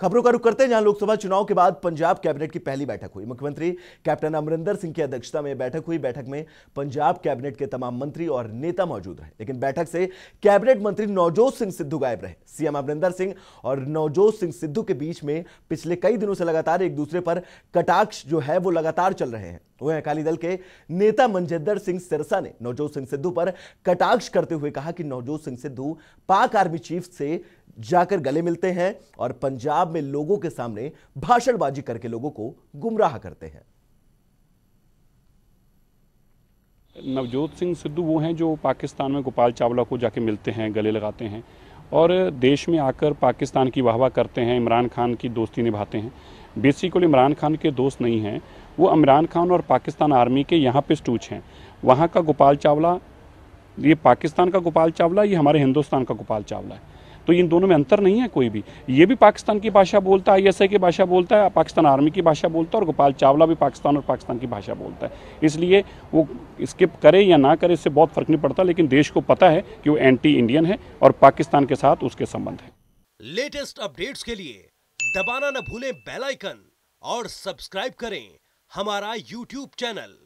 खबरों का रुख करते हैं जहां लोकसभा चुनाव के बाद पंजाब कैबिनेट की पहली बैठक हुई मुख्यमंत्री कैप्टन अमरिंदर सिंह की अध्यक्षता में बैठक हुई बैठक में पंजाब कैबिनेट के तमाम मंत्री और नेता मौजूद रहे लेकिन बैठक से कैबिनेट मंत्री नवजोत सिंह सिद्धू गायब रहे सीएम अमरिंदर सिंह और नवजोत सिंह सिद्धू के बीच में पिछले कई दिनों से लगातार एक दूसरे पर कटाक्ष जो है वो लगातार चल रहे हैं वहीं अकाली दल के नेता मंजेंदर सिंह सिरसा ने नवजोत सिंह सिद्धू पर कटाक्ष करते हुए कहा कि नवजोत सिंह सिद्धू पाक आर्मी चीफ से जाकर गले मिलते हैं और पंजाब में लोगों के सामने भाषणबाजी करके लोगों को गुमराह करते हैं नवजोत सिंह सिद्धू वो हैं जो पाकिस्तान में गोपाल चावला को जाके मिलते हैं गले लगाते हैं और देश में आकर पाकिस्तान की वाहवा करते हैं इमरान खान की दोस्ती निभाते हैं बेसिकली इमरान खान के दोस्त नहीं हैं वो इमरान खान और पाकिस्तान आर्मी के यहाँ पे स्टूच हैं वहाँ का गोपाल चावला ये पाकिस्तान का गोपाल चावला ये हमारे हिंदुस्तान का गोपाल चावला है तो इन दोनों में अंतर नहीं है कोई भी ये भी पाकिस्तान की भाषा बोलता है आई की भाषा बोलता है पाकिस्तान आर्मी की भाषा बोलता है और गोपाल चावला भी पाकिस्तान और पाकिस्तान की भाषा बोलता है इसलिए वो स्किप करे या ना करे इससे बहुत फ़र्क नहीं पड़ता लेकिन देश को पता है कि वो एंटी इंडियन है और पाकिस्तान के साथ उसके संबंध है लेटेस्ट अपडेट्स के लिए दबाना न भूलें बेल आइकन और सब्सक्राइब करें हमारा यूट्यूब चैनल